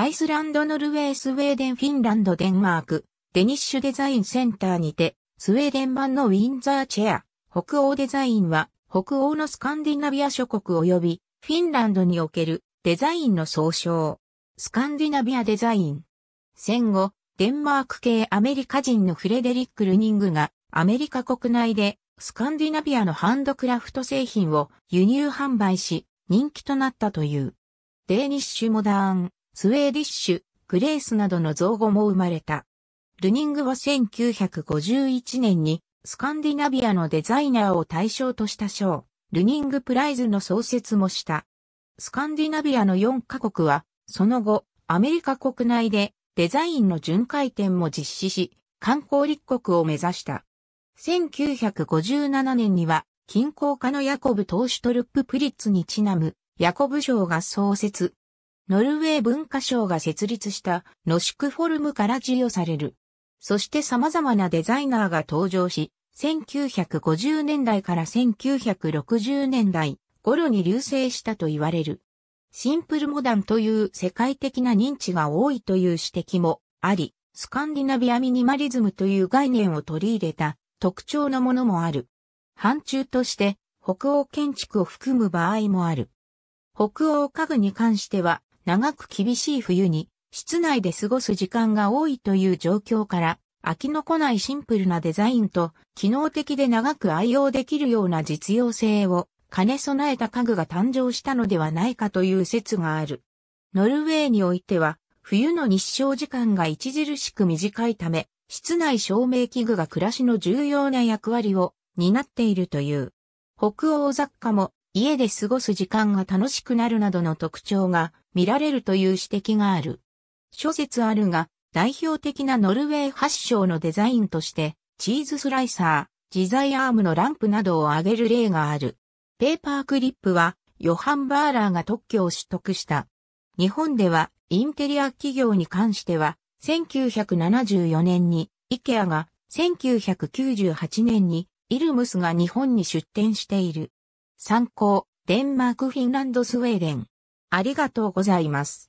アイスランド、ノルウェー、スウェーデン、フィンランド、デンマーク、デニッシュデザインセンターにて、スウェーデン版のウィンザーチェア、北欧デザインは、北欧のスカンディナビア諸国及び、フィンランドにおけるデザインの総称。スカンディナビアデザイン。戦後、デンマーク系アメリカ人のフレデリック・ルニングがアメリカ国内でスカンディナビアのハンドクラフト製品を輸入販売し人気となったという。デーニッシュモダーンスウェーディッシュ、グレースなどの造語も生まれた。ルニングは1951年にスカンディナビアのデザイナーを対象とした賞、ルニングプライズの創設もした。スカンディナビアの4カ国は、その後、アメリカ国内でデザインの巡回展も実施し、観光立国を目指した。1957年には、近郊家のヤコブ・トーシュトルップ・プリッツにちなむ、ヤコブ賞が創設、ノルウェー文化省が設立したノシクフォルムから授与される。そして様々なデザイナーが登場し、1950年代から1960年代頃に流星したと言われる。シンプルモダンという世界的な認知が多いという指摘もあり、スカンディナビアミニマリズムという概念を取り入れた特徴のものもある。範疇として北欧建築を含む場合もある。北欧家具に関しては長く厳しい冬に、室内で過ごす時間が多いという状況から、飽きのこないシンプルなデザインと、機能的で長く愛用できるような実用性を兼ね備えた家具が誕生したのではないかという説がある。ノルウェーにおいては、冬の日照時間が著しく短いため、室内照明器具が暮らしの重要な役割を担っているという。北欧雑貨も家で過ごす時間が楽しくなるなどの特徴が見られるという指摘がある。諸説あるが、代表的なノルウェー発祥のデザインとして、チーズスライサー、自在アームのランプなどを挙げる例がある。ペーパークリップは、ヨハン・バーラーが特許を取得した。日本では、インテリア企業に関しては、1974年に、IKEA が、1998年に、イルムスが日本に出展している。参考、デンマーク、フィンランド、スウェーデン。ありがとうございます。